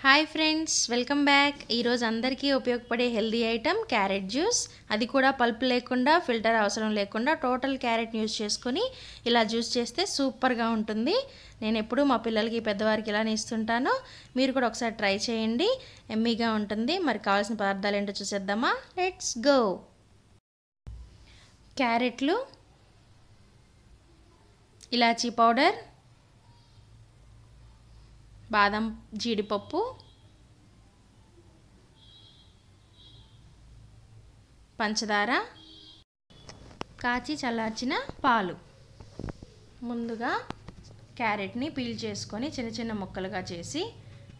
hi friends welcome back ఈరోజు అందరికీ ఉపయోగపడే హెల్దీ ఐటమ్ క్యారెట్ జ్యూస్ అది కూడా పల్ప్ లేకుండా ఫిల్టర్ అవసరం లేకుండా టోటల్ క్యారెట్ యూస్ చేసుకొని ఇలా జ్యూస్ చేస్తే సూపర్గా ఉంటుంది నేను ఎప్పుడు మా పిల్లలకి పెద్దవారికి ఇలానే ఇస్తుంటాను మీరు కూడా ఒకసారి ట్రై చేయండి ఎమ్మీగా ఉంటుంది మరి కావాల్సిన పదార్థాలు ఏంటో చూసేద్దామా లెట్స్ గో క్యారెట్లు ఇలాచీ పౌడర్ బాదం జీడిపప్పు పంచదార కాచి చల్లార్చిన పాలు ముందుగా క్యారెట్ని పీల్ చేసుకొని చిన్న చిన్న ముక్కలుగా చేసి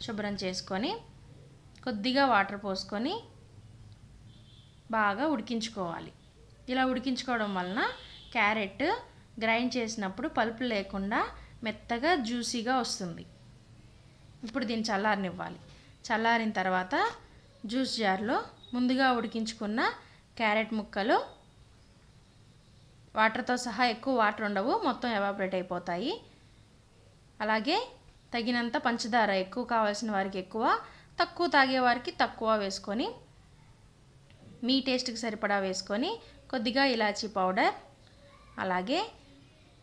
శుభ్రం చేసుకొని కొద్దిగా వాటర్ పోసుకొని బాగా ఉడికించుకోవాలి ఇలా ఉడికించుకోవడం వలన క్యారెట్ గ్రైండ్ చేసినప్పుడు పలుపు లేకుండా మెత్తగా జ్యూసీగా వస్తుంది ఇప్పుడు దీన్ని చల్లారనివ్వాలి చల్లారిన తర్వాత జ్యూస్ జార్లో ముందుగా ఉడికించుకున్న క్యారెట్ ముక్కలు వాటర్తో సహా ఎక్కువ వాటర్ ఉండవు మొత్తం ఎవాపరేట్ అయిపోతాయి అలాగే తగినంత పంచదార ఎక్కువ కావాల్సిన వారికి ఎక్కువ తక్కువ తాగేవారికి తక్కువ వేసుకొని మీ టేస్ట్కి సరిపడా వేసుకొని కొద్దిగా ఇలాచీ పౌడర్ అలాగే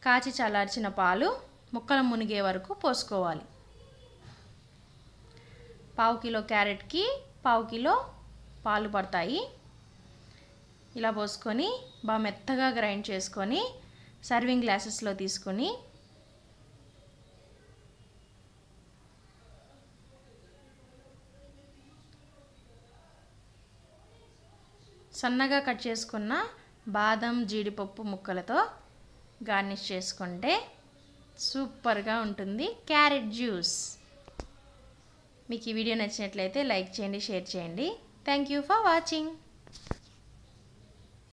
కాచి చల్లార్చిన పాలు ముక్కలు మునిగే వరకు పోసుకోవాలి పావు కిలో క్యారెట్కి పావు కిలో పాలు పడతాయి ఇలా పోసుకొని బాగా మెత్తగా గ్రైండ్ చేసుకొని సర్వింగ్ గ్లాసెస్లో తీసుకొని సన్నగా కట్ చేసుకున్న బాదం జీడిపప్పు ముక్కలతో గార్నిష్ చేసుకుంటే సూపర్గా ఉంటుంది క్యారెట్ జ్యూస్ మీకు ఈ వీడియో నచ్చినట్లయితే లైక్ చేయండి షేర్ చేయండి థ్యాంక్ ఫర్ వాచింగ్